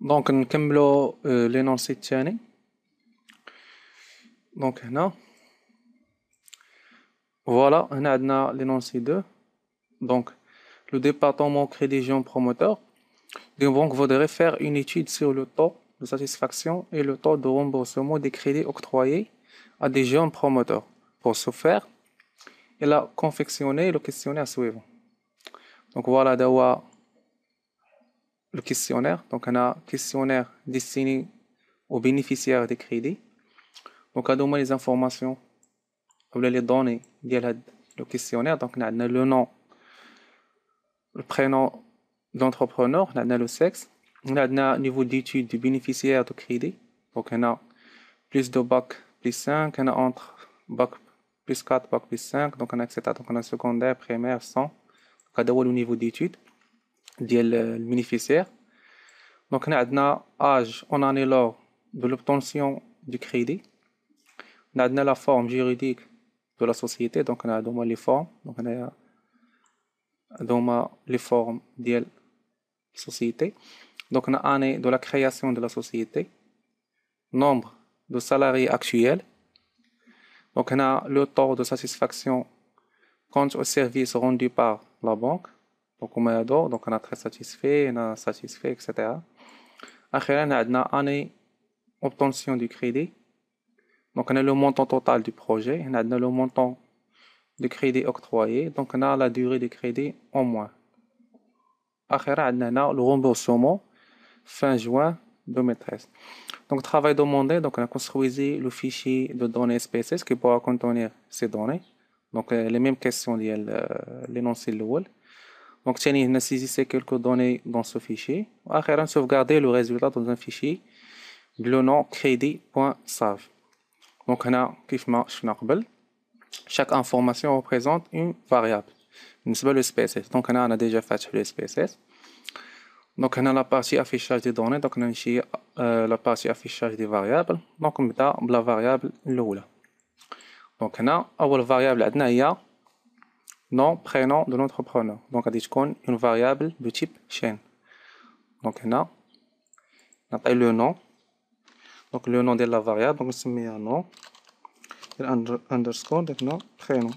Donc, دونك نكملو لينونسي الثاني دونك هنا voilà هنا عندنا l'énoncé 2. Donc, le département crédit promoteurs. Donc, vous voudrait faire une étude sur le taux de satisfaction et le taux de remboursement des crédits octroyés à des jeunes promoteurs. Pour ce faire, il a confectionné le questionnaire suivant. Donc voilà, d'avoir le questionnaire. Donc, on a un questionnaire destiné aux bénéficiaires des crédits. Donc, on a les informations, ou les données via le questionnaire. Donc, on a le nom, le prénom de l'entrepreneur, on a le sexe, on a le niveau d'études du bénéficiaire de crédit. Donc, on a plus de bac plus 5, on a entre bac plus 4, bac plus 5, donc on a etc. Donc, on a secondaire, primaire, 100. Donc, on a le niveau d'études le bénéficiaire. Donc, on a l'âge en année lors de l'obtention du crédit. On a la forme juridique de la société. Donc, on a les formes. Donc, on a les formes la société. Donc, on a l'année de la création de la société. Nombre de salariés actuels. Donc, on a le taux de satisfaction quant au service rendu par la banque donc on donc on a très satisfait, on a satisfait, etc. Après, on a une année obtention du crédit, donc on a le montant total du projet, on a le montant du crédit octroyé, donc on a la durée du crédit en moins. Après, on a le remboursement fin juin 2013. Donc, travail demandé, donc on a construit le fichier de données SPSS qui pourra contenir ces données. Donc, euh, les mêmes questions, euh, l'énoncé de donc, on a saisi quelques données dans ce fichier. Après, ah, on sauvegarder le résultat dans un fichier le nom crédit.sav. Donc, on a, comme chaque information représente une variable. le SPSS. Donc, on a, déjà fait le SPSS. Donc, on a la partie affichage des données. Donc, on a ici euh, la partie affichage des variables. Donc, on a la variable l'oula. Donc, on a la variable, nom, prénom de l'entrepreneur. Donc, on a une variable de type chaîne. Donc, on a, on le nom. Donc, le nom de la variable, donc, on se un nom. Underscore, donc, nom, prénom.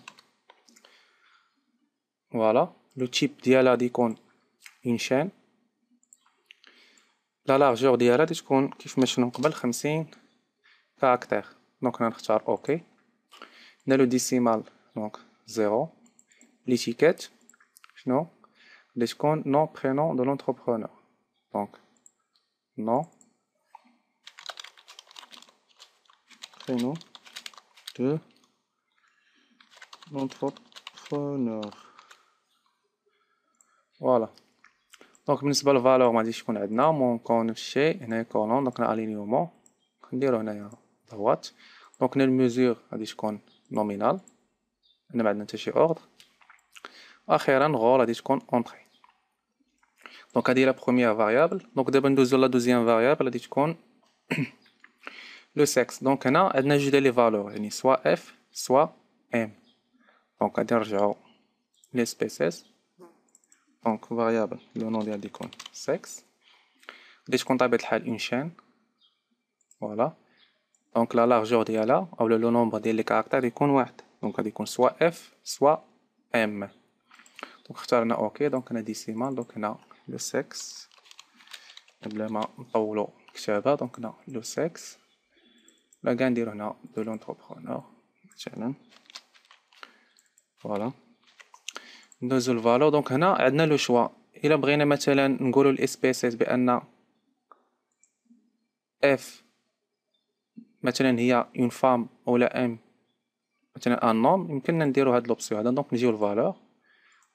Voilà. Le type d'IALA d'icône, une chaîne. la largeur ديالها la تكون كيف ما قبل 50 caractère OK انا نختار اوكي هنا le ديسيمال donc l'étiquette, non, le nom, prénom de l'entrepreneur. Donc, nom, prénom de l'entrepreneur. Voilà. Donc, je valeur, je qu'on dans mon on a un donc on on à droite. Donc, mesure, je dis nominal, on un ordre. Donc, on va faire la première variable. Donc, on va la deuxième variable. Le sexe. Donc, on va ajouter les valeurs. Soit F, soit M. Donc, on va ajouter les espèces. Donc, la variable, le nom de la icône, sexe. On va faire une chaîne. Voilà. Donc, la largeur de la, ou le nombre de caractères, c'est une icône. Donc, on va ajouter soit F, soit M. واخترنا اوكي دونك هنا ديسيمال دونك هنا لو سكس بلا ما نطولو الكتابة دونك هنا لو سكس لا نديرو هنا دو لونتربرونور مثلا فوالا ندوزو الفالو دونك هنا عندنا لو شوا الا بغينا مثلا نقولو الاسبيسيس بان اف مثلا هي اون فام او لا ام مثلا ان نوم يمكننا نديرو هاد لوبسيون هذا دونك نجيو الفالور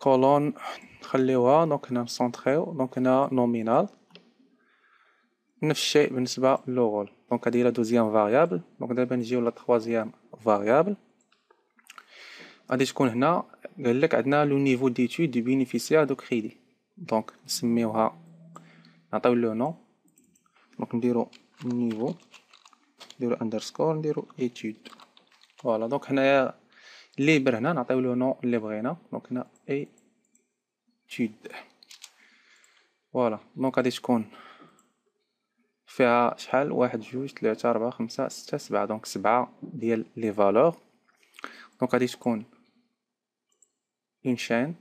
كولون نخليوها دونك هنا نسونتخيو دونك هنا نومينال نفس الشيء بالنسبة لوغول دونك هادي هي لا دوزيام فاريابل دونك دابا نجيو لا تخوازيام فاريابل غادي تكون هنا قال لك عندنا لو نيفو ديتود دو بينيفيسيار دو كريدي دونك نسميوها نعطيو لو نو دونك نديرو نيفو نديرو اندرسكور نديرو ايتود فوالا دونك هنايا ليبر هنا نعطيو له نو اللي بغينا دونك هنا اي تيد فوالا دونك غادي تكون فيها شحال واحد جوج تلاتة ربعة خمسة ستة سبعة دونك سبعة ديال لي فالور دونك غادي تكون اون شين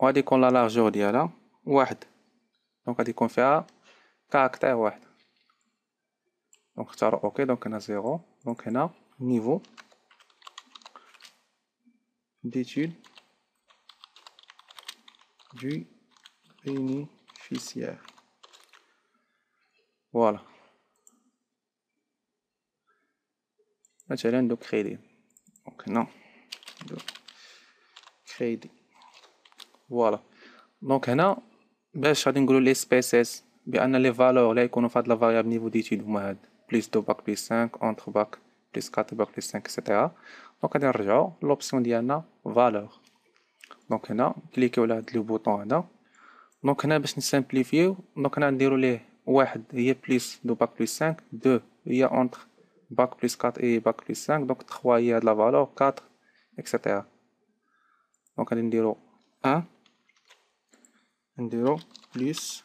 وغادي يكون لا لارجور ديالها واحد دونك غادي يكون فيها كاركتير واحد دونك اختاروا اوكي دونك هنا زيرو دونك هنا niveau d'étude du bénéficiaire. Voilà. La de créer. Donc, non. Voilà. Donc, maintenant, je vais vous les on a les valeurs. Là, qu'on a fait la variable niveau d'étude. Plus 2 bac, plus 5, entre bac plus 4, plus 5, etc. Donc, on a l'option valeur. Donc, on a cliqué sur le bouton. Donc, on a Donc, on a déroulé 1, il plus de bac plus 5, 2, il y entre bac plus 4 et bac plus 5. Donc, 3, il a de la valeur, 4, etc. Donc, on a déroulé 1, on plus.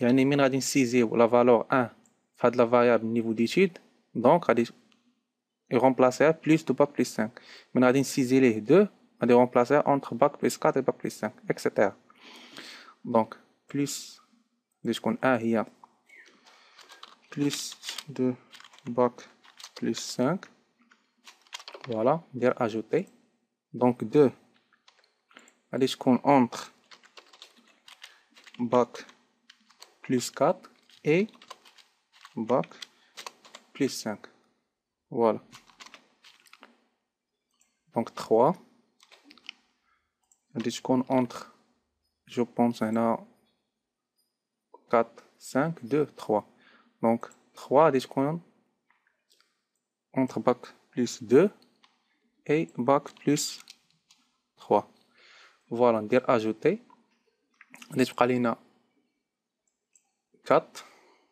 Il y a une la valeur 1, fait de la variable niveau d'étude. Donc, il remplacer plus de bac plus 5. Maintenant, il est 2, deux, il remplacer entre bac plus 4 et bac plus 5, etc. Donc, plus de a Plus de bac plus 5. Voilà, bien ajouté. Donc, 2. je compte entre bac plus 4 et bac plus 5. Voilà. Donc 3. dit entre, je pense, 4, 5, 2, 3. Donc 3, dit entre bac plus 2 et bac plus 3. Voilà, on dire ajouter. On a 4.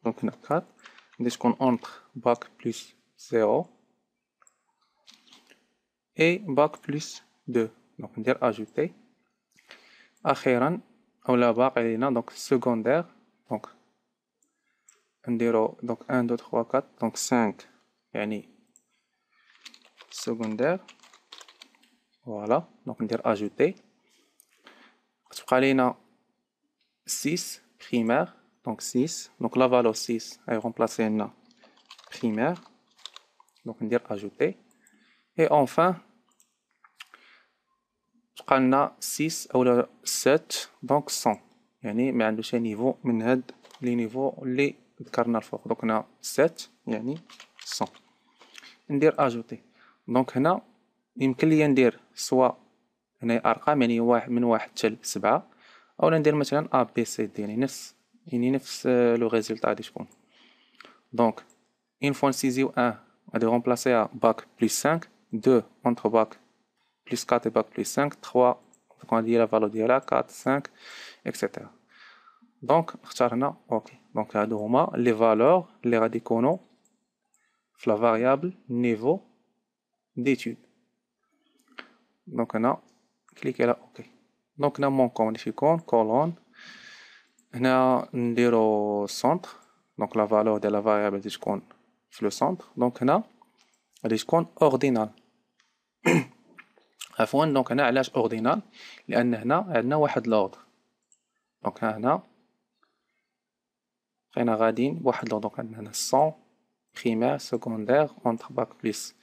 Donc on a 4. On entre bac plus 0 et bac plus 2 donc on va dire ajouter akhiran ou la barre donc secondaire donc on donc 1 2 3 4 donc 5 secondaire voilà donc on va dire ajouter on 6 primaire donc 6 donc la valeur 6 est remplacée primaire donc on dit ajouter et enfin on a 6 ou 7 euh, donc 100 يعني ما عندوش نيفو من هاد لي نيفو لي ذكرنا الفوق دونك هنا 7 يعني 100 ندير اجوتي دونك هنا يمكن لي ندير سوا هنا ارقام يعني واحد من واحد حتى لسبعة او ندير مثلا ا بي سي دي يعني نفس يعني نفس لو ريزلت غادي تكون دونك Une fois incisive 1 on de remplacer à bac plus 5, 2 entre bac plus 4 et bac plus 5, 3 on dit la valeur de la 4, 5, etc. Donc, on OK. Donc, les valeurs, les radicaux, la variable niveau d'étude. Donc, on a cliqué là, OK. Donc, on a mon colonne, on a centre, donc la valeur de la variable de في لو سونتر دونك هنا غادي تكون اوردينال عفوا دونك هنا علاش اوردينال لان هنا عندنا واحد لوردر دونك هنا بقينا غاديين بواحد لوردر دونك عندنا هنا 100 بريمير سكوندير اونتر باك بليس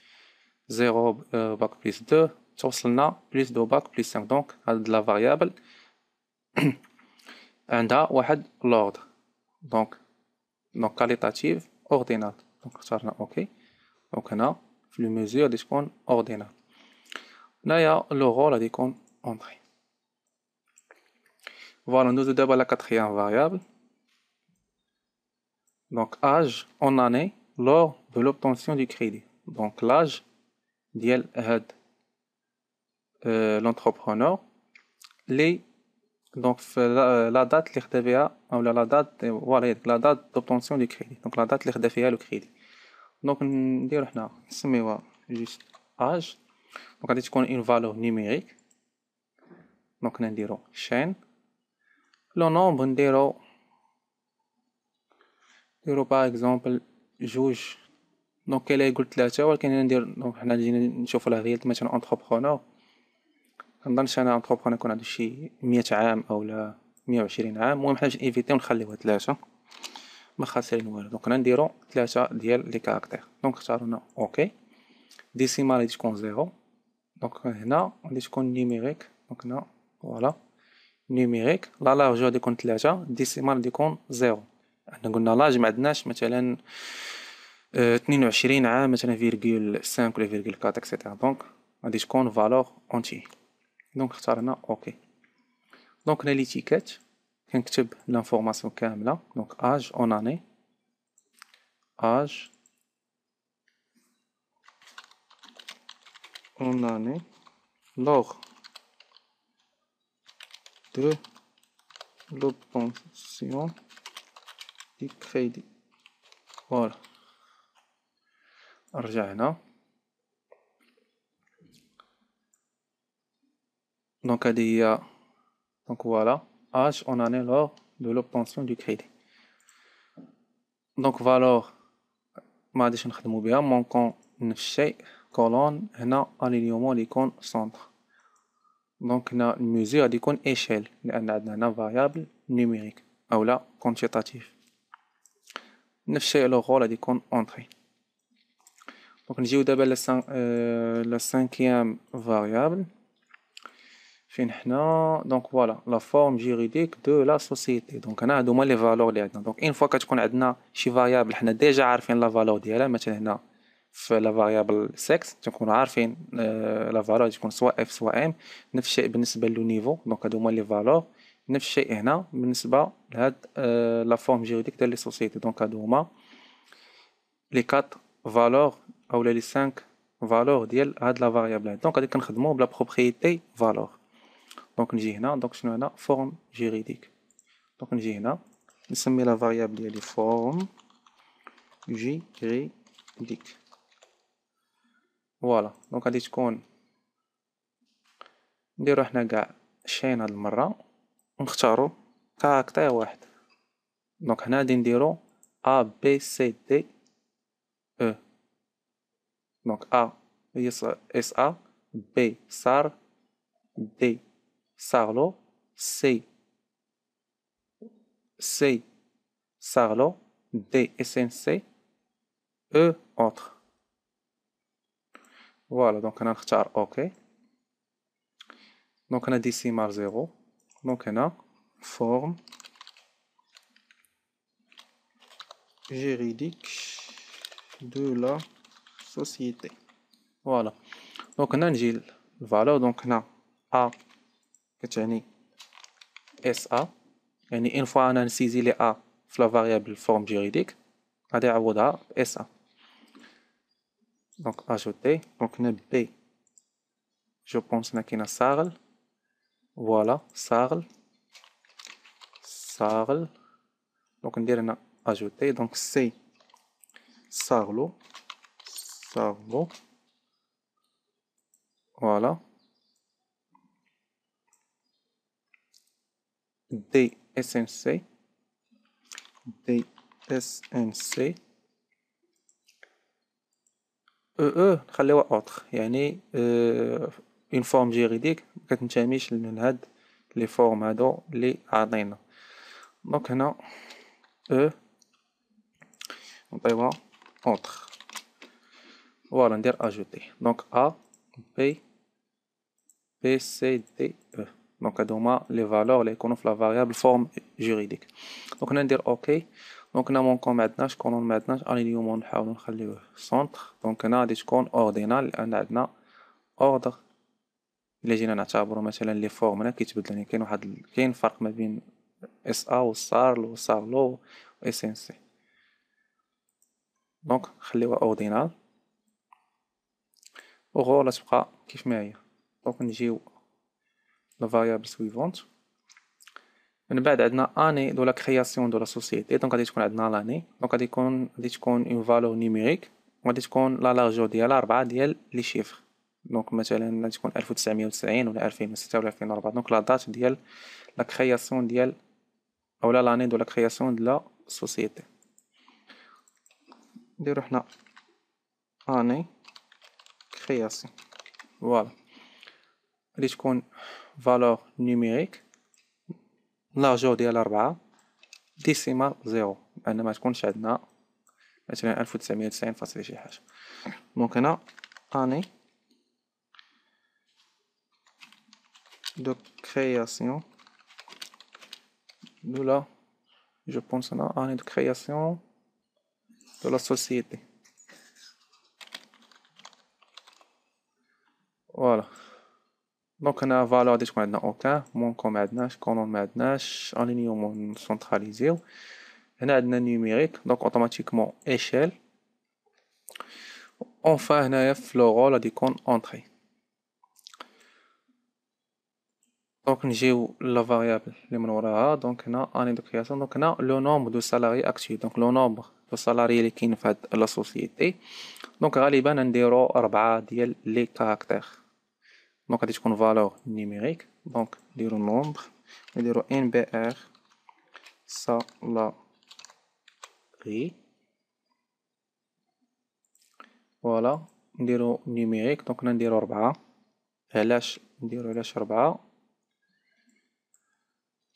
زيرو باك بليس دو توصلنا بليس دو باك بليس 5 دونك هاد لا فاريابل عندها واحد لوردر دونك دونك كاليتاتيف اوردينال Donc ça, ok. Donc maintenant, je mesure des compte ordinate. Là il y a le rôle des comptes entrée. Voilà, nous à la quatrième variable. Donc âge en année lors de l'obtention du crédit. Donc l'âge d'head euh, l'entrepreneur. دونك في لا دات اللي خدا فيها اولا لا دات فوالا هي لا دات دوبتونسيون دو كريدي دونك لا دات اللي خدا فيها لو كريدي دونك نديرو حنا نسميوها جوست اج دونك غادي تكون اون فالور نيميريك دونك هنا نديرو شين لو نومبر نديرو نديرو باغ اكزومبل جوج دونك كاين اللي يقول ثلاثة ولكن هنا ندير دونك حنا جينا نشوفو لا ريالتي مثلا اونتربرونور منظنش انا اونتربرونور يكون عنده شي مية عام او مية وعشرين عام المهم حنا باش نيفيتيو نخليوه تلاتة ما خاسرين والو دونك نديرو تلاتة ديال لي كاركتير دونك اختارنا اوكي ديسيمال غادي تكون زيرو دونك هنا غادي تكون نيميريك دونك هنا فوالا نيميريك لا لارجو غادي يكون تلاتة ديسيمال غادي يكون زيرو حنا قلنا لاج ما عندناش مثلا اثنين آه، وعشرين عام مثلا فيرجول سانك ولا فيرجول كات اكسيتيرا دونك غادي تكون فالور اونتي Donc, on va OK. Donc, on a l'étiquette. On va faire l'information. Donc, âge en année. âge en année lors de l'obtention du crédit. Voilà. On va donc voilà h en année lors de l'obtention du crédit donc valeur ma décision de mobilier mon compte ne fait colonne n'a alignement l'icône centre donc on a une mesure l'icône échelle on a une variable numérique ah, ou là quantitatif ne fait le rôle l'icône entrée donc j'ai d'abord la, euh, la cinquième variable فين حنا دونك فوالا لا فورم جيريديك دو لا سوسيتي دونك هنا هادو هما لي فالور لي عندنا دونك اين فوا كتكون عندنا شي فاريابل حنا ديجا عارفين لا فالور ديالها مثلا هنا في لا فاريابل سيكس تنكونو عارفين لا فالور تكون سواء اف سواء ام نفس الشيء بالنسبه لو نيفو دونك هادو هما لي فالور نفس الشيء هنا بالنسبه لهاد لا فورم جيريديك ديال لي سوسيتي دونك هادو هما لي كات فالور اولا لي 5 فالور ديال هاد لا فاريابل دونك غادي كنخدمو بلا بروبريتي فالور دونك نجي هنا دونك شنو هنا فورم جيريديك دونك نجي هنا نسمي لا فاريابل ديالي فورم جيريديك فوالا دونك غادي تكون نديرو حنا كاع شين هاد المره ونختارو كاركتير واحد دونك هنا غادي نديرو ا بي سي دي او دونك ا هي اس ا بي صار دي sarlo, C. C. Sarlo, D. C E. Autre. Voilà, donc on a OK. Donc on a décimal 0. Donc on a forme juridique de la société. Voilà. Donc on a valeur. Donc on a A كتعني اس ا يعني اون فوا انا نسيزي لي ا في لا فاريابل فورم جيريديك غادي نعوضها اس ا دونك اجوتي دونك هنا بي جو بونس هنا كاينه صاغل فوالا صاغل صاغل دونك ندير هنا اجوتي دونك سي صاغلو صاغلو فوالا دي دي اس اس ان سي ان سي او او نخليوها اوتر يعني اون اه فورم جيريديك مكتنتميش لهاد لي فورم هادو لي عاطينا دونك هنا او نعطيوها اوتر فوالا ندير اجوتي دونك ا بي بي سي دي او دونك هادو هما لي فالور لي يكونوا في لا فاريابل فورم جيريديك دونك هنا ندير اوكي دونك هنا مونكو ما عندناش كولون ما عندناش الينيومون نحاولو نخليوه سونتر دونك هنا غادي تكون اوردينال لان عندنا اوردر الا جينا نعتبروا مثلا لي فورم هنا كيتبدل يعني كاين واحد كاين فرق ما بين اس ا والسارل و اس ان سي دونك نخليوها اوردينال وغو تبقى كيف ما هي دونك نجيو لا فاريابل سويفونت من بعد عندنا اني دو لا كرياسيون دو لا سوسيتي دونك غادي تكون عندنا لاني دونك غادي تكون غادي تكون اون فالور نيميريك وغادي تكون لا لارجور ديالها 4 ديال لي شيفر دونك مثلا غادي تكون 1990 ولا 2006 ولا 2004 دونك لا دات ديال لا كرياسيون ديال اولا لاني دو لا كرياسيون دو لا سوسيتي نديرو حنا اني كرياسيون فوالا غادي تكون valeur numérique largeur de 4 ديسيمال 0 0 ما تكونش عندنا مثلا 1990 de شي de la, je pense, année de création de la société. Voilà. Donc on a valeur de ce qu'on mon maintenant, aucun, moins qu'on a maintenant, en ligne ou moins centralisé. On a numérique, donc automatiquement échelle. Enfin, on a e le rôle de compte entrée. Donc j'ai la variable, les monoraires, donc on a une de donc on a le nombre de salariés actifs donc le nombre de salariés qui font la société. Donc, on a 4 les caractères. دونك غادي تكون فالور نيميريك دونك نديرو نومبر ونديرو ان بي ار ري فوالا نديرو نيميريك دونك نديرو ربعة علاش نديرو علاش ربعة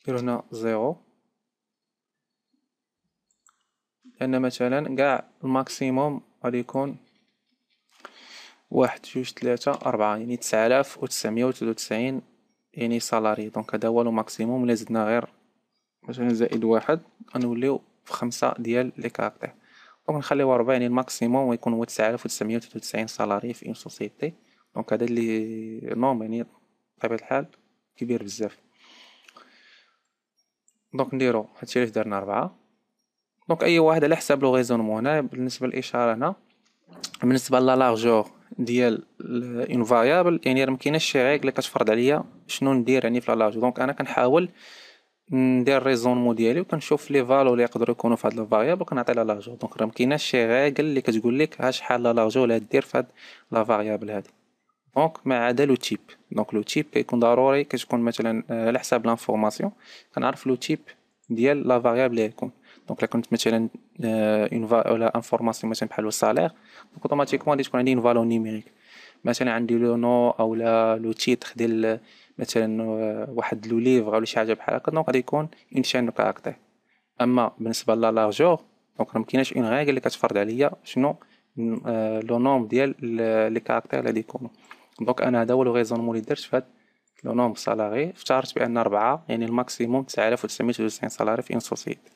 نديرو هنا زيرو لان مثلا قاع الماكسيموم غادي يكون واحد جوج تلاتة أربعة يعني تسعمية وتسعمية وتلاتة وتسعين يعني سالاري دونك هدا هو لو ماكسيموم إلا زدنا غير مثلا زائد واحد غنوليو في خمسة ديال لي كاركتير دونك نخليو ربعة يعني الماكسيموم غيكون هو تسعمية وتسعمية وتلاتة وتسعين سالاري في اون سوسيتي دونك هدا لي نوم يعني بطبيعة الحال كبير بزاف دونك نديرو هادشي علاش درنا ربعة دونك اي واحد على حساب لو غيزونمون هنا بالنسبة للإشارة هنا بالنسبة لا لارجور ديال اون فاريابل يعني راه مكايناش شي عيق اللي كتفرض عليا شنو ندير يعني في لاج دونك انا كنحاول ندير ريزونمون ديالي وكنشوف لي فالو اللي يقدروا يكونوا في هاد الفاريابل لها لاج دونك راه مكايناش شي غاكل اللي كتقول لك ها شحال لاج ولا دير في هاد لا فاريابل هادي دونك ما عدا لو تيب دونك لو تيب كيكون ضروري كتكون مثلا على حساب لانفورماسيون كنعرف لو تيب ديال لا فاريابل اللي يكون دونك لا كنت مثلا اون ولا انفورماسيون مثلا بحال السالير دونك اوتوماتيكمون غادي تكون عندي اون فالو نيميريك مثلا عندي لو نو او لا لو تيتر ديال مثلا واحد لو ليفغ ولا شي حاجه بحال هكا دونك غادي يكون اون شين كاركتير اما بالنسبه لا لارجور دونك كايناش اون ريغل اللي كتفرض عليا شنو لو نوم ديال لي كاركتير اللي يكونوا دونك انا هذا هو لو ريزونمون اللي درت في هاد لو نوم سالاري افترضت بان اربعه يعني الماكسيموم 9999 سالاري في اون سوسيتي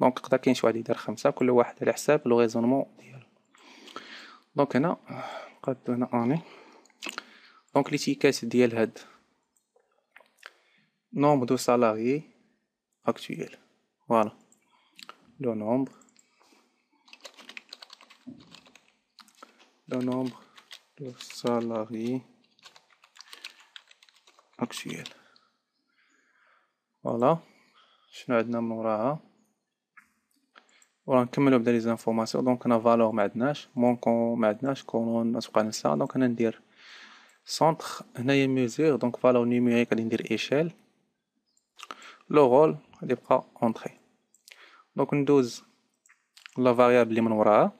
دونك يقدر كاين شي واحد يدير خمسة كل واحد على حساب لو ريزونمون ديالو دونك هنا نقادو هنا اني دونك لي تيكات ديال هاد نومبر دو سالاريي اكتويل فوالا لو نومبر دو nombre دو سالاري اكتويل فوالا شنو عندنا من وراها voilà, on va commencer les informations, donc on a valeur maintenant, manque maintenant, colonne, on va ça, donc on va dire centre, on a une mesure, donc valeur numérique, on va dire échelle, le rôle, on va dire entrée. Donc une dose, la variable, on va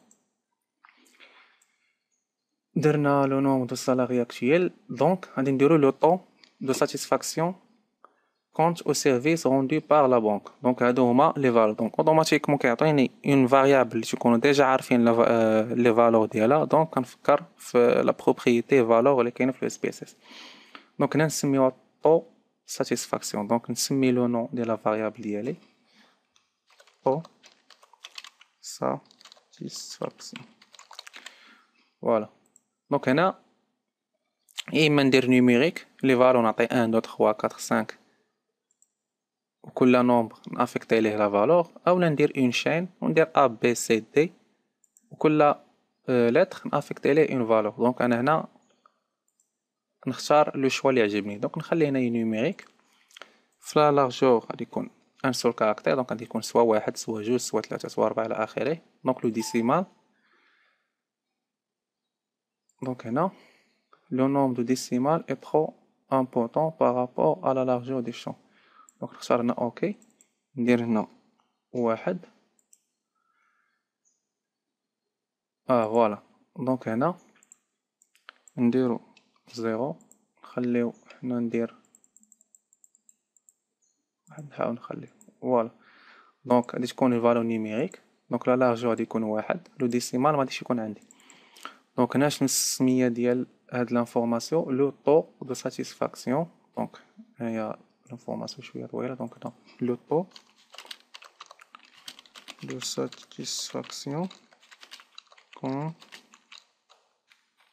le nombre de salariés actuels, donc on va dire le temps de satisfaction compte au service rendu par la banque. Donc, deux euh, les valeurs. Donc, automatiquement, a une variable qui a déjà les valeurs ديالها. Donc, كنفكر fait la propriété valeur qui est fait le SPSS. Donc, a نسميوها satisfaction. Donc, نسمي le nom de la variable ديالي. satisfaction. Voilà. Donc, on a une numérique les valeurs on a 1 2 3 4 5 وكل نومبر نافيكتي ليه لا فالور اولا ندير اون شين وندير ا بي سي دي وكل لتر نافيكتي ليه اون فالور دونك انا هنا نختار لو شوا اللي يعجبني دونك نخلي هنا نيميريك فلا لارجور غادي يكون ان سول كاركتير دونك غادي يكون سوا واحد سوا جوج سوا ثلاثة سوا ربعة الى اخره دونك لو ديسيمال دونك هنا لو نوم دو ديسيمال اي برو امبورطون بارابور على ا لا لارجور دي شون دونك نختار هنا اوكي ندير هنا واحد اه فوالا دونك هنا نديرو زيرو نخليو هنا ندير واحد نحاول نخليو فوالا دونك غادي تكون الفالو نيميريك دونك لا لارجو غادي يكون واحد لو ديسيمال مغاديش يكون عندي دونك هنا شنو السميه ديال هاد لانفورماسيون لو طو دو ساتيسفاكسيون دونك هي l'information que je vais trouver là. Donc, dans le pot. de satisfaction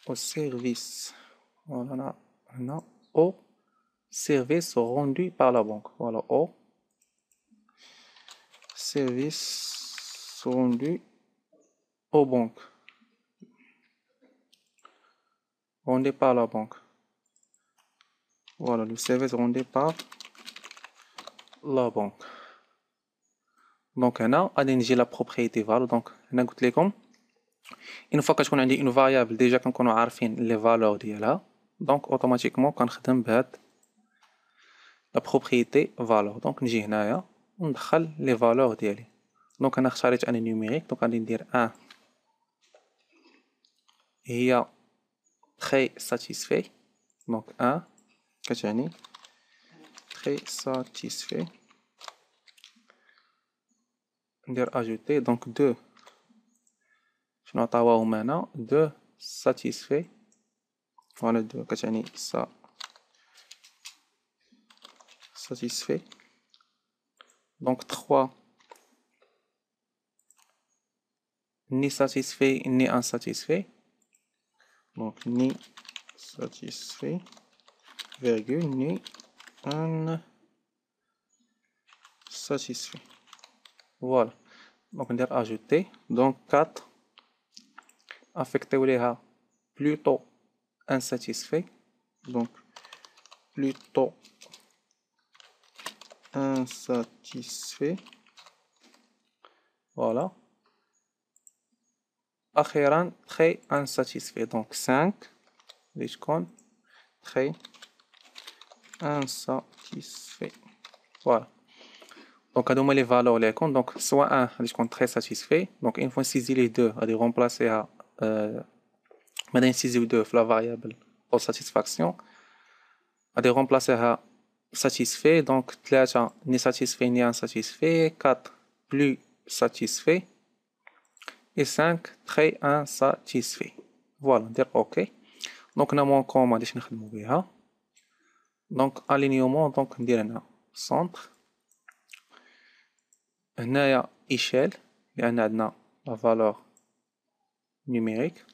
au service. Voilà, en au service rendu par la banque. Voilà, au service rendu aux banques. Rendu par la banque. Voilà, le service rendu par لا بانك دونك هنا غادي نجي لا بروبريتي فالو دونك هنا قلت لكم اون فوا كتكون عندي اون فاريابل ديجا كنكونوا عارفين لي فالور ديالها دونك اوتوماتيكمون كنخدم بهاد لا بروبريتي فالور دونك نجي هنايا وندخل لي فالور ديالي دونك انا اختاريت انا نيميريك دونك غادي ندير ان هي تري ساتيسفي دونك ان كتعني très satisfait. Dire ajouter donc deux. Je note à maintenant deux satisfait Voilà deux. que j'ai mis ça? Satisfait. Donc trois. Ni satisfait ni insatisfait. Donc ni satisfait, virgule, ni un satisfait. Voilà. Donc on va ajouter. Donc 4 affecté ou les plutôt insatisfait. Donc plutôt insatisfait. Voilà. Akhiran, très insatisfait. Donc 5, très insatisfait. Voilà. Donc, à donner les valeurs, les comptes. Donc, soit 1, je compte très satisfait. Donc, une fois saisi les deux, à les remplacer à, euh, maintenant saisi les deux, la variable pour satisfaction. À les remplacer à satisfait. Donc, 3, ni satisfait, ni insatisfait. 4, plus satisfait. Et 5, très insatisfait. Voilà, dire OK. Donc, on a mon commande, je vais hein. دونك الينيومون دونك ندير هنا سونتر هنايا ايشيل لان عندنا لا فالور نيميريك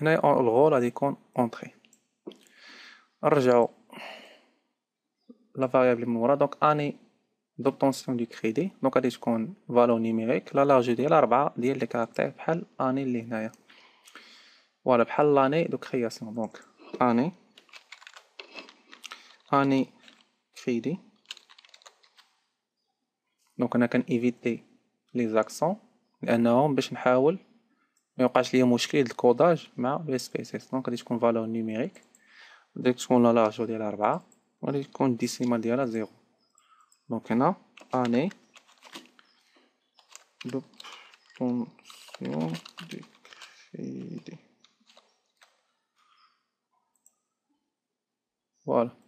هنايا الغول غادي يكون اونتري نرجعو لا فاريابل من ورا دونك اني دوبتونسيون دو كريدي دونك غادي تكون فالو نيميريك لا لارج ديالها ربعة ديال لي كاركتير بحال اني اللي هنايا فوالا بحال لاني دو كرياسيون دونك اني اني كريدي دونك انا كان ايفيتي لي زاكسون لانهم باش نحاول ما يوقعش ليا مشكل الكوداج مع لو سبيسيس دونك غادي تكون فالور نيميريك غادي تكون لا لارجو ديالها ربعة غادي تكون ديسيمال ديالها زيرو دونك هنا اني دو دي كريدي فوالا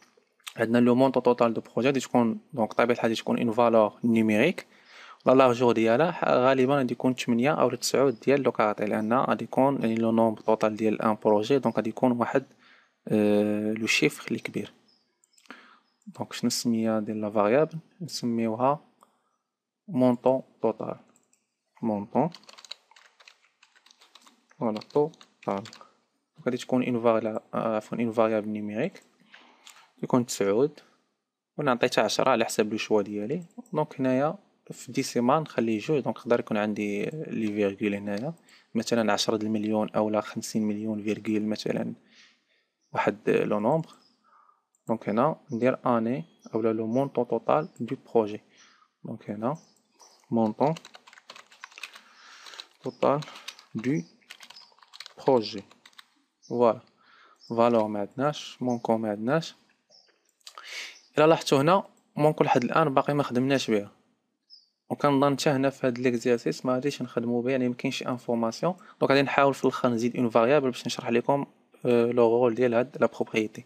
عندنا لو مونطو توتال دو بروجي غادي تكون دونك طبيعة الحال تكون اون فالور نيميريك لا لارجور ديالها غالبا غادي يكون 8 او 9 ديال لو كاراتي لان غادي يكون يعني لو نومبر توتال ديال ان بروجي دونك غادي يكون واحد لو شيفر لي كبير دونك شنو السميه ديال لا فاريابل نسميوها مونطون توتال مونطون فوالا توتال غادي تكون اون فاريابل عفوا اون فاريابل نيميريك يكون تسعود ونعطي حتى عشرة على حساب لو شوا ديالي دونك هنايا في ديسيمال نخليه جوج دونك يقدر يكون عندي لي فيرغول هنايا مثلا عشرة دالمليون او اولا خمسين مليون فيرغول مثلا واحد لو نومبر دونك هنا ندير اني اولا لو مونطون توتال دو بروجي دونك هنا مونطون توتال دو بروجي فوالا فالور ما عندناش مونكون ما عندناش الا لاحظتوا هنا مونكل حد الان باقي ما خدمناش بها وكنظن حتى هنا في هذا ليكزيرسيس ما غاديش نخدمو به يعني مكاينش شي انفورماسيون دونك غادي نحاول في الاخر نزيد اون فاريابل باش نشرح لكم لو آه، رول ديال هاد لا بروبريتي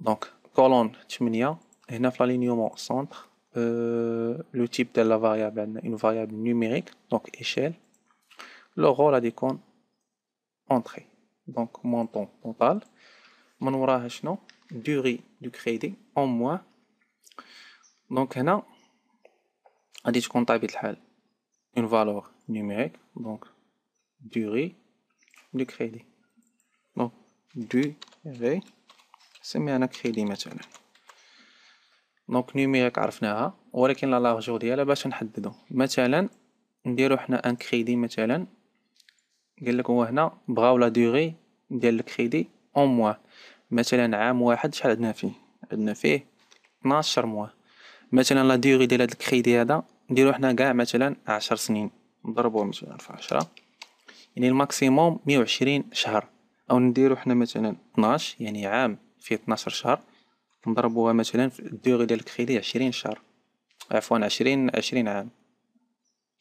دونك كولون 8 هنا في لالينيومون سونتر لو تيب ديال لا فاريابل آه، عندنا اون فاريابل نيميريك دونك ايشيل لو رول غادي يكون اونتري دونك مونطون طوطال من وراها شنو durée du crédit en mois دونك هنا غادي تكون طبيعة الحال اون فالور نيميريك دونك durée du crédit دونك durée سميها كريدي مثلا دونك نيميريك عرفناها ولكن لا لارجور ديالها باش نحددو مثلا نديرو حنا ان كريدي مثلا قال لك هو هنا بغاو لا ديغي ديال الكريدي اون موا مثلا عام واحد شحال عندنا فيه عندنا فيه 12 موا مثلا لا ديغي ديال هاد الكريدي هذا نديرو حنا كاع مثلا 10 سنين نضربو مثلا في 10 يعني الماكسيموم 120 شهر او نديرو حنا مثلا 12 يعني عام فيه 12 شهر نضربوها مثلا في الديغي ديال الكريدي 20 شهر عفوا 20 20 عام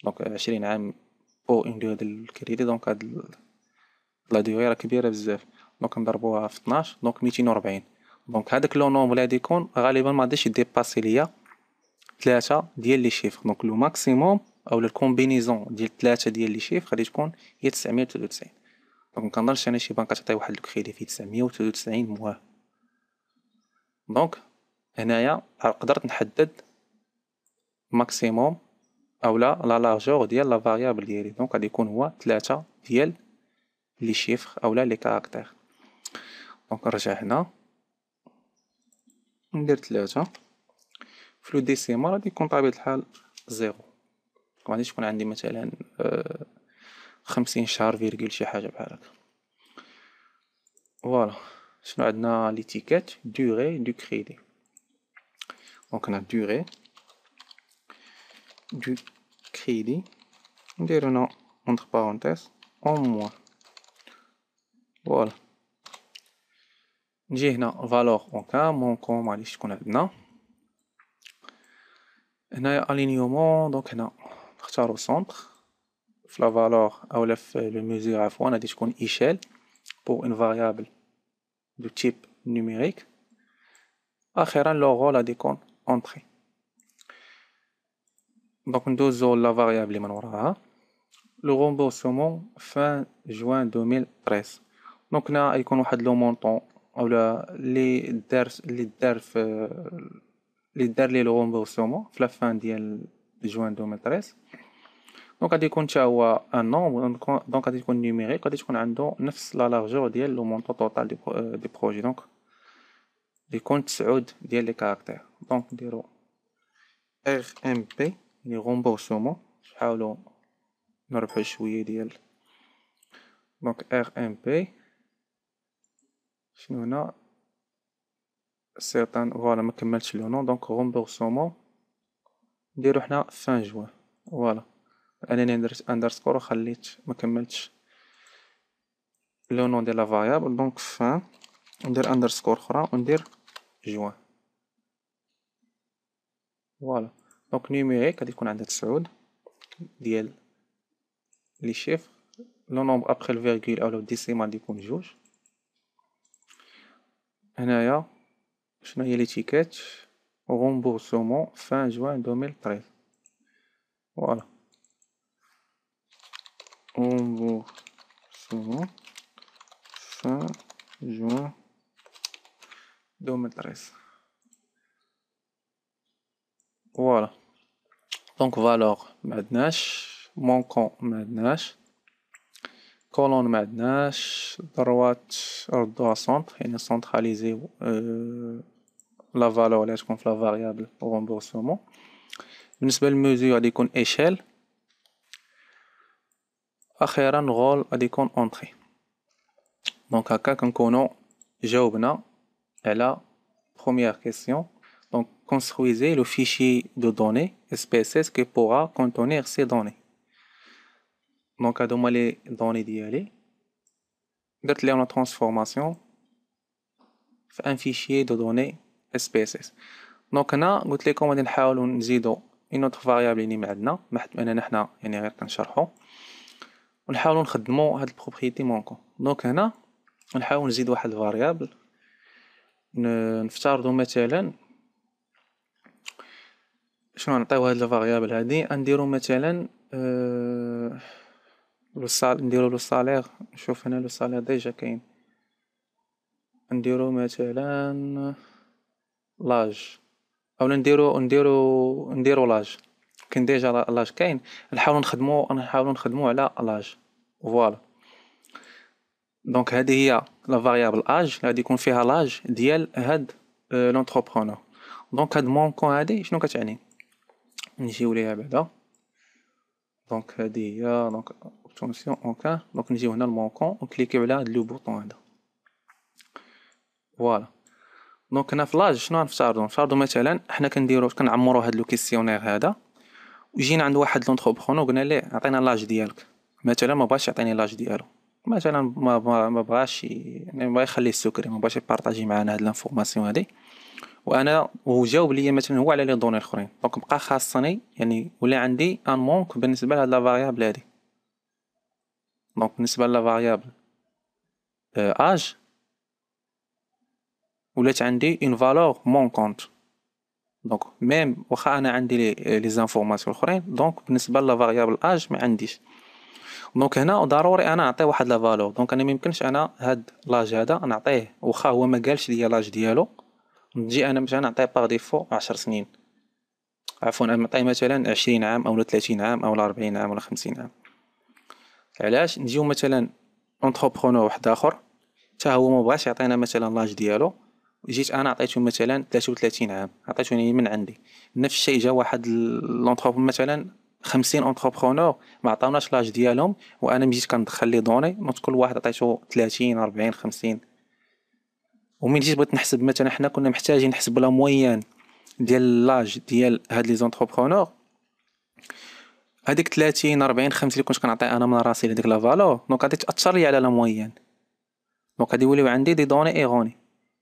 دونك 20 عام او اون ديال الكريدي دونك هاد لا ديغي راه كبيره بزاف دونك نضربوها في 12 دونك 240 دونك هذاك لو نومبر اللي غادي يكون غالبا ما غاديش يديباسي ليا ثلاثة ديال لي شيفر دونك لو ماكسيموم او الكومبينيزون ديال ثلاثة ديال لي شيفر غادي تكون هي 993 دونك كنظنش انا شي بنك تعطي واحد الكريدي فيه 993 مواه دونك هنايا قدرت نحدد ماكسيموم او لا لارجور ديال لا فاريابل ديالي دونك غادي يكون هو 3 ديال لي شيفر لا لي كاركتر دونك نرجع هنا ندير ثلاثة في لو ديسيمال غادي يكون طبيعة الحال زيرو غاديش تكون عندي مثلا آه، خمسين شهر فيرغول شي حاجة بحال هكا فوالا شنو عندنا ليتيكات دوغي دو كريدي دونك هنا دوغي دو كريدي ندير هنا اونتر بارونتيس اون موان فوالا Nous avons une valeur en cas, comme nous l'avons déjà fait Ici, il y a donc nous allons choisir le centre la valeur, ou dans e, la fois, nous allons choisir l'échelle Pour une variable de type numérique Et enfin, le rôle est d'entrer Donc nous allons choisir la variable derrière hein? Le remboursement fin juin 2013 Donc nous avons ici un montant ou les derniers, les euh, la fin du juin 2013. Donc, à un nombre, donc la largeur, le montant total euh, des projets. Donc, les comptes, caractères. RMP, les remboursement je Donc, RMP. شنو هنا سيطان فوالا ما كملتش لو نون دونك غومبورسومون نديرو حنا فان جوان فوالا انني درت اندرسكور وخليت ما كملتش لو نون ديال لا فاريابل دونك فان ندير اندرسكور اخرى وندير جوان فوالا دونك نيميريك غادي يكون عندها تسعود ديال لي شيفر لو نومبر ابخي الفيرغول لو ديسيمال يكون جوج Et là, je n'ai l'étiquette, remboursement fin juin 2013. Voilà. Remboursement fin juin 2013. Voilà. Donc, voilà, maintenant, manquant. pas colonne met droite droit centre et on centralise euh, la valeur, la variable au remboursement. Une nouvelle mesure à des comptes échelle. Un rôle à des comptes entrée. Donc à chaque fois qu'on connaît Jouvena, elle la première question. Donc construisez le fichier de données espérer ce qui pourra contenir ces données. دونك هادو هما لي دوني ديالي درت ليهم لا ترانسفورماسيون في ان فيشي دو دوني اس بي اس اس دونك هنا قلت لكم غادي نحاولو نزيدو اون اوتر فاريابل اللي ما عندنا ما اننا حنا يعني غير كنشرحو ونحاولوا نخدمو هاد البروبريتي مونكو دونك هنا نحاول نزيد واحد الفاريابل نفترضوا مثلا شنو نعطيو هاد الفاريابل هادي نديرو مثلا أه سال نديرو سالير نشوف هنا لو سالير ديجا كاين نديرو مثلا لاج او نديرو نديرو نديرو لاج كاين ديجا لاج كاين نحاولو نخدمو نحاولو نخدمو على لاج فوالا دونك هذه هي لا فاريابل اج غادي يكون فيها لاج ديال هاد لونتربرونور آه، دونك هاد مونكون هادي شنو كتعني نجيو ليها بعدا دونك هادي هي دونك تونسيون اون كار دونك نجيو هنا لمونكون ونكليكيو على هاد لو بوطون هذا فوالا دونك هنا في لاج شنو غنفترضو نفترضو مثلا حنا كنديرو كنعمرو هاد لو كيسيونير هذا وجينا عند واحد لونتربرونور قلنا ليه عطينا لاج ديالك مثلا ما بغاش يعطيني لاج ديالو مثلا ما ما بغاش يعني بغا يخلي السكري ما بغاش يبارطاجي معنا هاد لانفورماسيون هادي وانا وجاوب ليا مثلا هو على لي دوني الاخرين دونك بقى خاصني يعني ولا عندي ان مونك بالنسبه لهاد لا فاريابل هادي دونك بالنسبة لا فاريابل اج آه، ولات عندي اون فالور مون كونت دونك ميم واخا انا عندي لي لي زانفورماسيون الاخرين دونك بالنسبه لا فاريابل اج ما عنديش دونك هنا ضروري انا نعطي واحد لا فالور دونك انا ميمكنش انا هاد لاج هذا نعطيه واخا هو ما قالش ليا لاج ديالو نجي انا مثلا نعطيه باغ ديفو 10 سنين عفوا نعطيه مثلا 20 عام او 30 عام او 40 عام ولا 50 عام علاش نجيو مثلا اونتربرونور واحد اخر حتى هو ما بغاش يعطينا مثلا لاج ديالو جيت انا عطيته مثلا 33 عام عطيته يعني من عندي نفس الشيء جا واحد لونتربرونور مثلا 50 اونتربرونور ما عطاوناش لاج ديالهم وانا مجيت كندخل لي دوني نوت كل واحد عطيته 30 40 50 ومن جيت بغيت نحسب مثلا حنا كنا محتاجين نحسب لا مويان ديال لاج ديال هاد لي زونتربرونور هذيك 30 40 50 اللي كنت كنعطي انا من راسي لهذيك لا فالور دونك غادي تاثر لي على لا موين دونك غادي يوليو عندي دي دوني ايغوني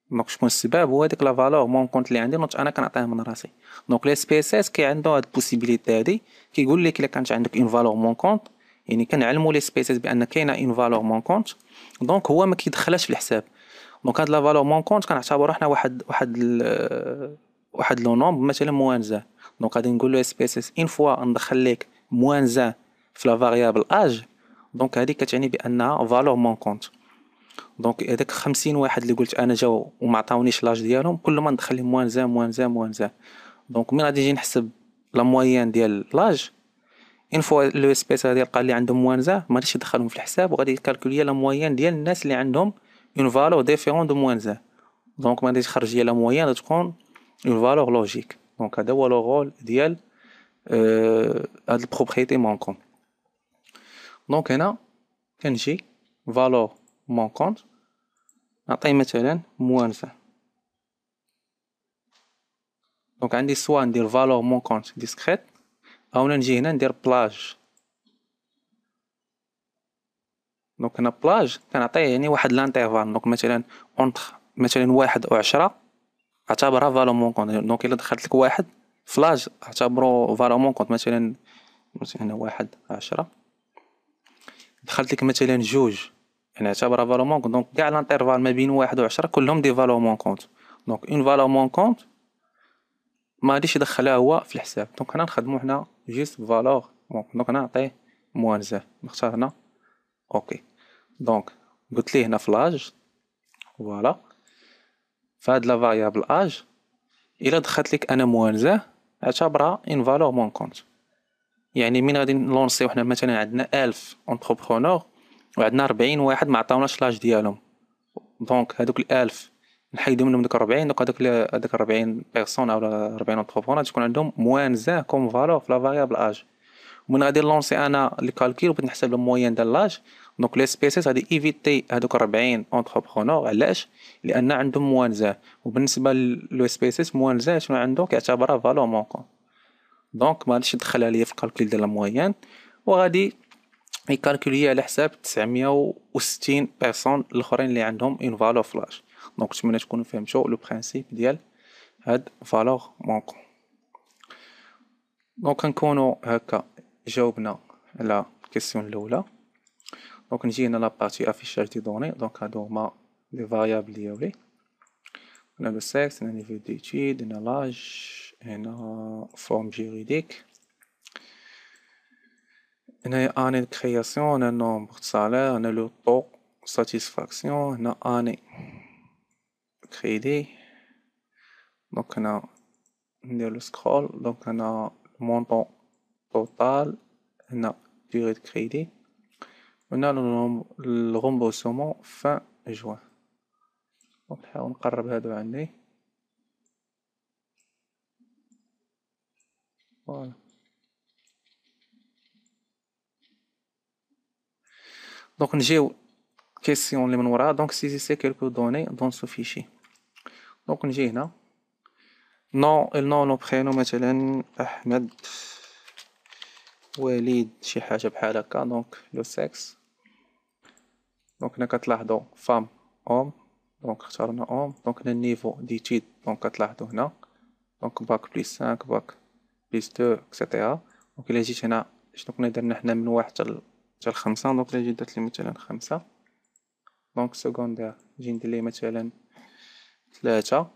ما شكون السبب هو هذيك لا فالور مون كونت اللي عندي نوت انا كنعطيها من راسي دونك لي سبي اس اس كي عنده هاد البوسيبيليتي هادي كيقول لك الا كانت عندك اون فالور مون كونت يعني كنعلمو لي سبي اس بان كاينه اون فالور مون كونت دونك هو ما كيدخلش في الحساب دونك هاد لا فالور مون كونت كنعتبرو حنا واحد واحد واحد لو نومب مثلا موانزه دونك غادي نقول له سبيس اس اون فوا ندخل ليك موان زان في لا فاريابل اج دونك هادي كتعني بانها فالور مون كونت دونك هذاك 50 واحد اللي قلت انا جاو وما عطاونيش لاج ديالهم كل ما ندخل لهم موان زان موان زان موان زان دونك ملي غادي نجي نحسب لا موان ديال لاج اون فوا لو سبيس هادي لقى اللي عندهم موان زان ما غاديش يدخلهم في الحساب وغادي يكالكولي لا موان ديال الناس اللي عندهم اون فالور ديفيرون دو موان زان دونك ما غاديش تخرج هي لا موان تكون اون فالور لوجيك دونك هذا هو لو رول ديال آه، هاد البروبريتي مونكون دونك هنا كنجي فالور مونكون نعطيه مثلا موانزة دونك عندي سوا ندير فالور مونكون ديسكريت او نجي هنا ندير بلاج دونك هنا بلاج كنعطيه يعني واحد لانتيرفال دونك مثلا اونتر مثلا واحد او عشرة اعتبرها فالو مونكون دونك الا دخلت لك واحد فلاج اعتبرو فالومون كونت مثلا هنا واحد عشرة دخلت لك مثلا جوج يعني اعتبرها فالومون كونت دونك كاع لانترفال ما بين واحد وعشرة كلهم دي فالومون كونت دونك اون فالومون كونت ما غاديش يدخلها هو في الحساب دونك حنا نخدمو حنا جيست فالور دونك هنا نعطيه موان زاه نختار هنا اوكي دونك قلت ليه هنا في لاج فوالا فهاد لا فاريابل اج الا دخلت لك انا موان زاه اعتبرها ان فالور كونت يعني من غادي نلونسيو حنا مثلا عندنا 1000 اونتربرونور وعندنا 40 واحد ما عطاوناش لاج ديالهم دونك هذوك ال 1000 نحيدو منهم دوك 40 دونك هذوك ربعين 40 بيرسون ربعين 40 اونتربرونور تكون عندهم موان زان كوم فالور في لا فاريابل اج ومن غادي نلونسي انا لي كالكيل بغيت نحسب الموين ديال لاج دونك لي سبيسيس غادي ايفيتي هادوك 40 اونتربرونور علاش لان عندهم موانزه وبالنسبه لو سبيسيس موانزه شنو عنده كيعتبرها فالور مونكو دونك ما غاديش يدخلها ليا في كالكول ديال المويان وغادي يكالكولي على حساب 960 بيرسون الاخرين اللي عندهم اون فالور فلاش دونك نتمنى تكونوا فهمتوا لو برينسيپ ديال هاد فالور مونكو دونك كنكونو هكا جاوبنا على الكيسيون الاولى Donc, ici, on a la partie affichage des données. Donc, normalement, les variables liées. On a le sexe, on a le niveau d'étude, on a l'âge, on a la forme juridique. On a l'année de création, on a le nombre de salaire, on a le taux de satisfaction, on a année de crédit. Donc, on a, le scroll, donc on a le montant total, on a durée de crédit. هنا الغومبوسومون فان جوان نحاول نقرب هادو عندي فوالا دونك نجيو كيسيون اللي من وراها دونك سي كيلكو دوني دون سو فيشي دونك نجي هنا نو النو نو بخينو مثلا احمد وليد شي حاجه بحال هكا دونك لو سكس دونك هنا كتلاحظوا فام اوم دونك اختارنا اوم دونك هنا النيفو دي ديتيد دونك كتلاحظوا هنا دونك باك بليس 5 باك بليس 2 اكسيتيرا دونك الا جيت هنا شنو كنا درنا حنا من واحد حتى حتى لخمسة دونك الا جيت لي مثلا خمسة دونك سكوندير جي ندير ليه مثلا ثلاثة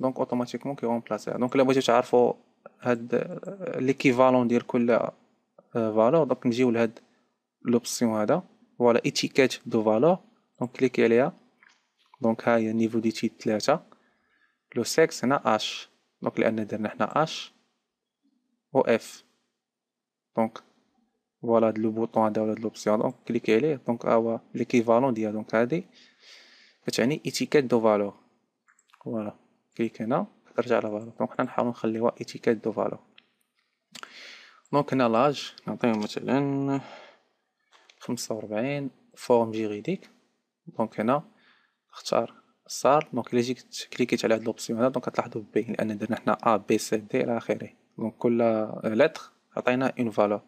دونك اوتوماتيكمون كيغومبلاسيها دونك الا بغيتو تعرفوا هاد ليكيفالون ديال كل فالور دونك نجيو لهاد لوبسيون هذا فوالا اتيكيت دو فالور دونك كليكي عليها دونك ها هي نيفو دي تيت 3 لو سيكس هنا اش دونك لان درنا حنا اش و اف دونك فوالا هاد لو بوطون هذا ولا هاد لوبسيون دونك كليكي عليه دونك ها هو ليكيفالون ديال دونك هادي كتعني ايتيكيت دو فالور فوالا كليك هنا كترجع لفالور دونك حنا نحاولو نخليوها ايتيكيت دو فالور دونك هنا لاج نعطيهم مثلا خمسة وربعين فورم جيغيديك دونك هنا اختار صار دونك الا جيت كليكيت على هاد لوبسيون هنا دونك غتلاحظوا بين لان درنا حنا ا بي سي دي الى اخره دونك كل لتر آه، عطينا اون فالور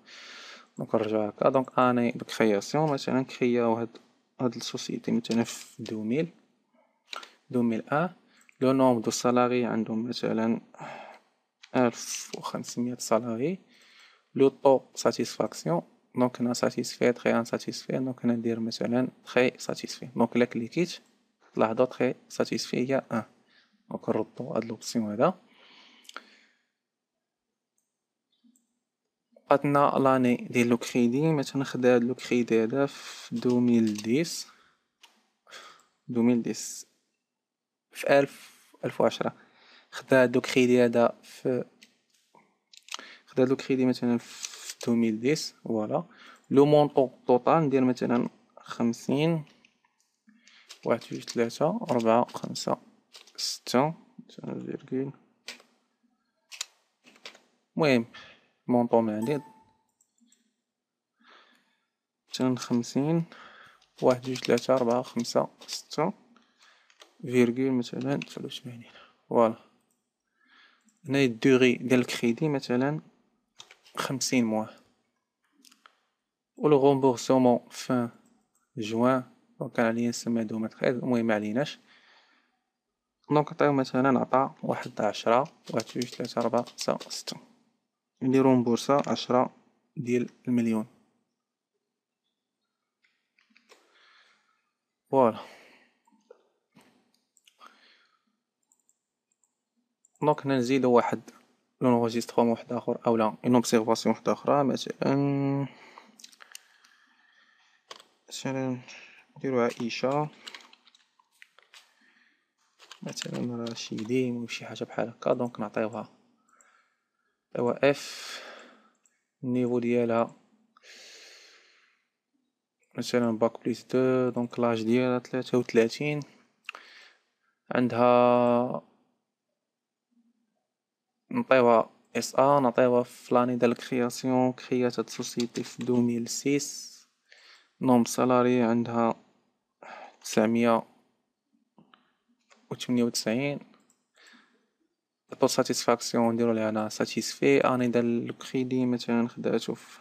دونك نرجعو هكا دونك اني دونك كرياسيون مثلا كرياو هاد هاد السوسيتي مثلا في 2000 ا لو نوم دو سالاري عندهم مثلا 1500 سالاري لو طو ساتيسفاكسيون دونك انا ساتيسفي تخي ان ساتيسفي دونك انا ندير مثلا تخي ساتيسفي دونك الا كليكيت تلاحظوا تخي ساتيسفي هي ان دونك نردو هاد لوبسيون هذا بقاتنا لاني ديال لو كريدي مثلا خدا هاد لو كريدي هذا في دوميل 2010 في 1000 1010 خدا هاد لو كريدي هذا في خدا هاد لو كريدي مثلا في ديس فوالا لو مونطو طوطال ندير مثلا خمسين واحد جوج تلاتة ربعة خمسة ستة مثلا فيرغول المهم مونطو من مثلا خمسين واحد جوج تلاتة ربعة خمسة ستة فيرغول مثلا تسعود وثمانين فوالا هنا الدوغي ديال الكخيدي مثلا خمسين موا و لو غومبورسومون فان جوان دونك عليا نسمي هادو ما تخيل المهم معليناش دونك نعطيو مثلا نعطى واحد عشرة واحد جوج تلاتة ربعة خمسة ستة نديرو مبورصة عشرة ديال المليون فوالا دونك هنا نزيدو واحد لونغوجيستخومون واحد اخر او لا اون اوبسيرفاسيون واحد اخرى مثلا مثلا نديرو عائشة مثلا رشيدي المهم شي حاجة بحال هكا دونك نعطيوها ايوا اف النيفو ديالها مثلا باك بليس دو دونك لاج ديالها تلاتة وتلاتين عندها نعطيوها اس ا نعطيوها في لاني ديال كرياسيون كريات هاد سوسيتي في دوميل سيس نوم سالاري عندها تسعمية وتمنية ساتيسفاكسيون نديرو لها انا ساتيسفي اني ديال الكريدي مثلا خداتو في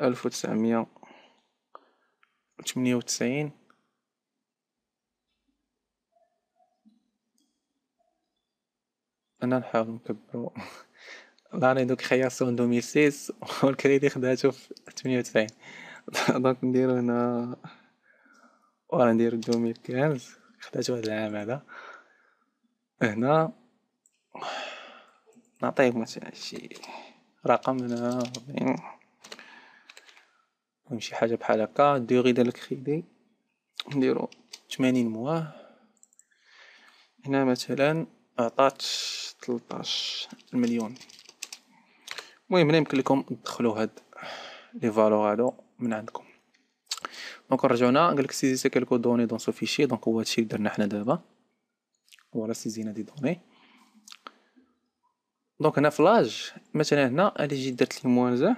ألف انا نحاول نكبرو لاني دوك خياسو خيصون 2006 والكريدي خداتو في 98 دونك نديرو هنا ورا ندير 2015 خداتو هاد العام هذا هنا نعطيه مثلا شي رقم هنا المهم حاجه بحال هكا ديوغي ديال الكريدي نديرو 80 موا هنا مثلا عطات 13 مليون المهم يمكن لكم تدخلوا هاد لي فالور هادو من عندكم دونك رجعونا قال لك سيزيتي كالكو دوني دون سو فيشي دونك هو هادشي اللي درنا حنا دابا هو راه سيزينا دي دوني دونك هنا في لاج مثلا هنا اللي جيت درت لي موانزا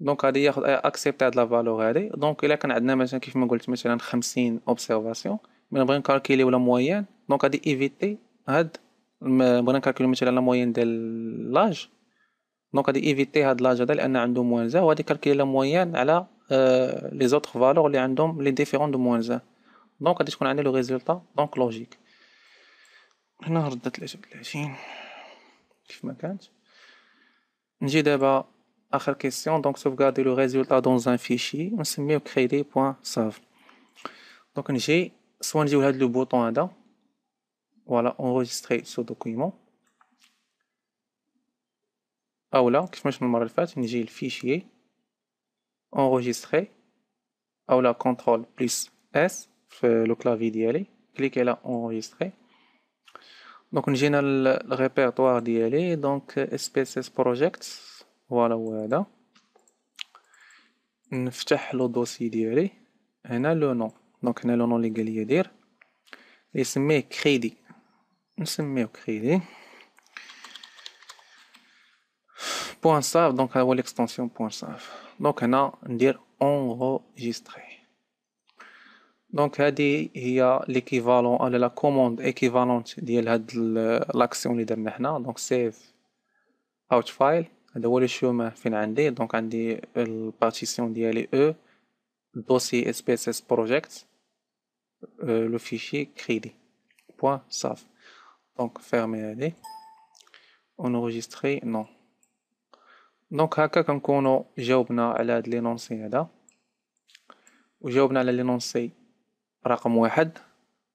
دونك غادي ياخد اكسبت هاد لا فالور هادي دونك الا كان عندنا مثلا كيف ما قلت مثلا 50 اوبسيرفاسيون بغينا نكالكيليو لا موين دونك غادي ايفيتي هاد بغينا نكالكيليو مثلا لا موين ديال لاج دونك غادي ايفيتي هاد لاج هذا لان عنده موان زا وغادي كالكيلي لا موين على لي زوتر فالور اللي عندهم لي ديفيرون دو موان زا دونك غادي تكون عندنا لو غيزولطا دونك لوجيك هنا ردت العشرين كيف ما كانت نجي دابا اخر كيسيون دونك سوفغاردي لو غيزولطا دون ان فيشي ونسميو كريدي بوان ساف دونك نجي soit on le bouton là voilà enregistrer ce document ah, ou là je vais le faire j'ai le fichier enregistrer ah, ou là CTRL plus s le clavier d'y aller cliquez là enregistrer donc on a le répertoire d'y aller donc spss project voilà où est là on le dossier d'y aller et là le nom دونك هنا لو نون دير يدير يسميه كريدي نسميه كريدي بوان صاف دونك هو ليكستونسيون بوان صاف دونك هنا ندير اونغوجيستري دونك هادي هي ليكيفالون ولا لا كوموند ايكيفالونت ديال هاد لاكسيون اللي درنا حنا دونك سيف اوت فايل هذا هو الشوم فين عندي دونك عندي البارتيسيون ديالي او دوسي اس بي اس بروجيكت euh, le fichier crédit.saf. Donc, fermer AD. Enregistrer non. دونك هكا كنكونوا جاوبنا على هاد لينونسي هذا وجاوبنا على لينونسي رقم واحد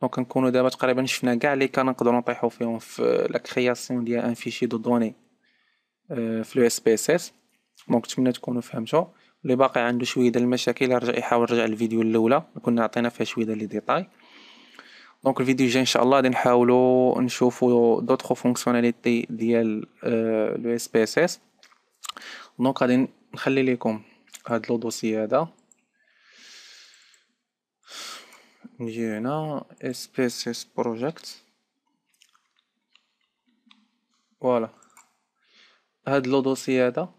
دونك كنكونوا دابا تقريبا شفنا كاع لي كان نقدروا نطيحوا فيهم في لا كرياسيون ديال ان فيشي دو دوني في لو اس بي اس اس دونك نتمنى تكونوا فهمتوا اللي باقي عنده شويه ديال المشاكل يرجع يحاول يرجع الفيديو الاولى كنا عطينا فيها شويه ديال لي ديتاي دونك الفيديو الجاي ان شاء الله غادي نحاولوا نشوفوا دوطخ فونكسيوناليتي ديال آه، لو اس بي اس اس دونك غادي نخلي لكم هاد لو دوسي هذا نجي هنا اس بي اس اس بروجيكت فوالا هاد لو دوسي هذا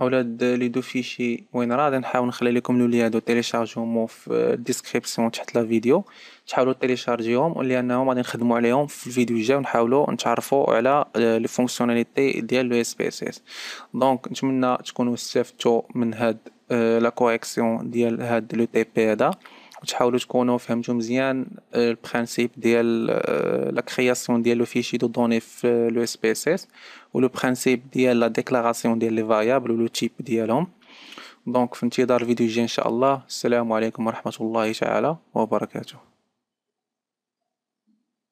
اولاد لي دو فيشي وين راه غادي نحاول نخلي لكم الوليادو تيليشارجيهم في الديسكريبسيون تحت لا فيديو تحاولوا تيليشارجيهم لانهم غادي نخدموا عليهم في الفيديو الجاي ونحاولوا نتعرفوا على آه، لي فونكسيوناليتي ديال لو اس بي اس اس دونك نتمنى تكونوا استفدتوا من هاد آه، لا كوريكسيون ديال هاد لو تي بي هذا وتحاولوا تكونوا فهمتوا مزيان آه، البرانسيب آه، ديال لا كرياسيون ديال لو فيشي دو دوني في لو اس بي اس اس ولو برانسيب ديال لا ديكلاراسيون ديال لي فاريابل ولو تيب ديالهم دونك في انتظار فيديو جاي ان شاء الله السلام عليكم ورحمه الله تعالى وبركاته